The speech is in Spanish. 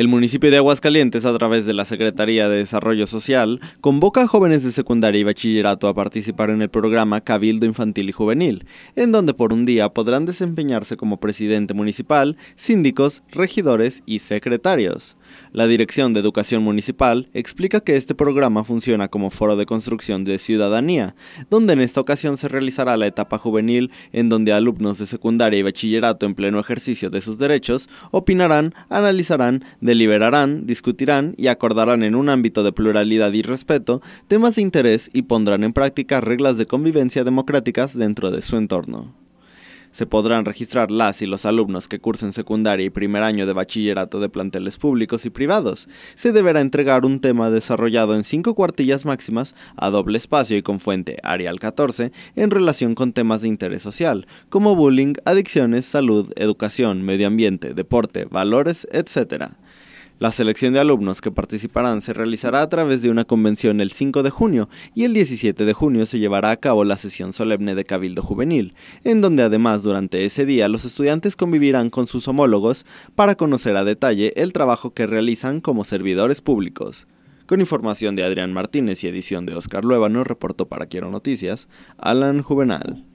El municipio de Aguascalientes, a través de la Secretaría de Desarrollo Social, convoca a jóvenes de secundaria y bachillerato a participar en el programa Cabildo Infantil y Juvenil, en donde por un día podrán desempeñarse como presidente municipal, síndicos, regidores y secretarios. La Dirección de Educación Municipal explica que este programa funciona como foro de construcción de ciudadanía, donde en esta ocasión se realizará la etapa juvenil en donde alumnos de secundaria y bachillerato en pleno ejercicio de sus derechos opinarán, analizarán, deliberarán, discutirán y acordarán en un ámbito de pluralidad y respeto temas de interés y pondrán en práctica reglas de convivencia democráticas dentro de su entorno. Se podrán registrar las y los alumnos que cursen secundaria y primer año de bachillerato de planteles públicos y privados. Se deberá entregar un tema desarrollado en cinco cuartillas máximas a doble espacio y con fuente Arial 14 en relación con temas de interés social, como bullying, adicciones, salud, educación, medio ambiente, deporte, valores, etc. La selección de alumnos que participarán se realizará a través de una convención el 5 de junio y el 17 de junio se llevará a cabo la sesión solemne de Cabildo Juvenil, en donde además durante ese día los estudiantes convivirán con sus homólogos para conocer a detalle el trabajo que realizan como servidores públicos. Con información de Adrián Martínez y edición de Oscar Luevano, reportó para Quiero Noticias, Alan Juvenal.